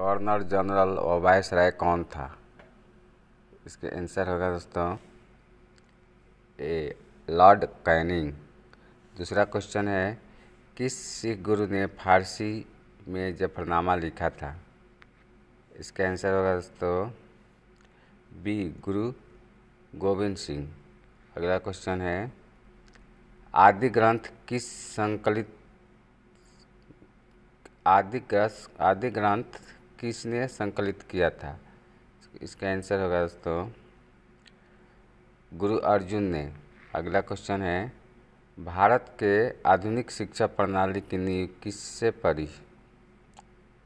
governor general और viceroy कौन था इसके आंसर होगा दोस्तों ए लॉर्ड कैनिंग दूसरा क्वेश्चन है किस सिख गुरु ने फारसी में जफरनामा लिखा था इसका आंसर होगा दोस्तों बी गुरु गोविंद सिंह अगला क्वेश्चन है आदि ग्रंथ किस संकलित आदि ग्रंथ आदि ग्रंथ किसने संकलित किया था इसका आंसर होगा दोस्तों गुरु अर्जुन ने अगला क्वेश्चन है भारत के आधुनिक शिक्षा प्रणाली की नींव किससे पड़ी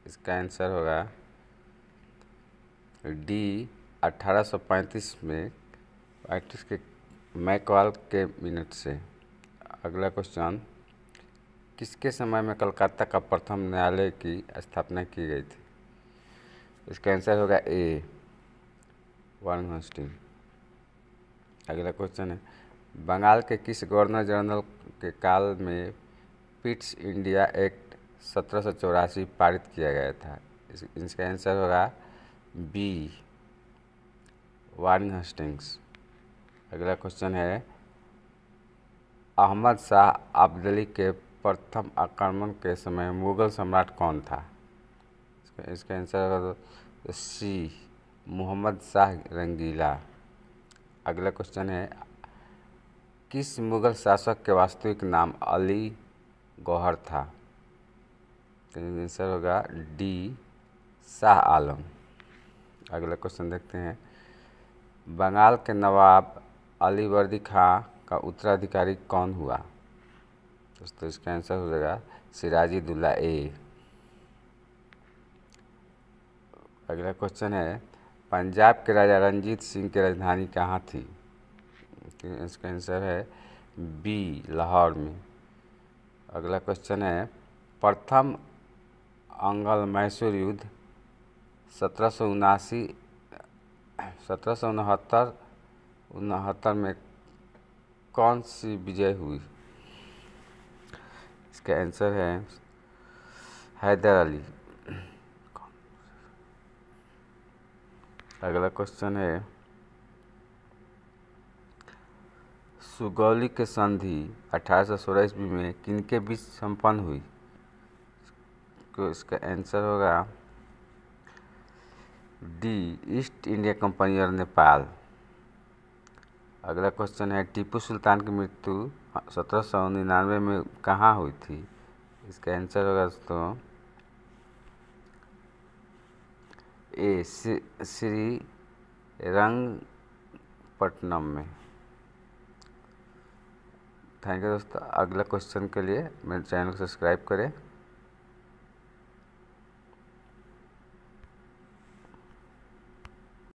इसका आंसर होगा डी 1835 में पैंतीस के मैकवाल के मिनट से अगला क्वेश्चन किसके समय में कलकत्ता का प्रथम न्यायालय की स्थापना की गई थी इसका आंसर होगा ए वन हॉस्टिन अगला क्वेश्चन है बंगाल के किस गवर्नर जनरल के काल में पिट्स इंडिया एक्ट सत्रह पारित किया गया था इस, इसका आंसर होगा बी वार्निंग हस्टिंग्स अगला क्वेश्चन है अहमद शाह अब्दली के प्रथम आक्रमण के समय मुगल सम्राट कौन था इसका आंसर सी तो मोहम्मद शाह रंगीला अगला क्वेश्चन है किस मुग़ल शासक के वास्तविक नाम अली गौहर था तो आंसर होगा डी शाह आलम अगला क्वेश्चन देखते हैं बंगाल के नवाब अली वर्दी खां का उत्तराधिकारी कौन हुआ दोस्तों इसका आंसर हो जाएगा सिराजी दुल्ला ए अगला क्वेश्चन है पंजाब के राजा रंजीत सिंह की राजधानी कहाँ थी इसका आंसर है बी लाहौर में अगला क्वेश्चन है प्रथम अंगल मैसूर युद्ध सत्रह सौ उनासी सत्रह सौ उनहत्तर उनहत्तर में कौन सी विजय हुई इसका आंसर है हैदर अली अगला क्वेश्चन है सुगौली के संधि अठारह सौ सोलह ईस्वी में किनके बीच संपन्न हुई तो इसका आंसर होगा डी ईस्ट इंडिया कंपनी और नेपाल अगला क्वेश्चन है टीपू सुल्तान की मृत्यु सत्रह सौ निन्यानवे में कहाँ हुई थी इसका आंसर होगा दोस्तों ए श्री रंगपट्टनम में थैंक यू दोस्तों अगला क्वेश्चन के लिए मेरे चैनल को सब्सक्राइब करें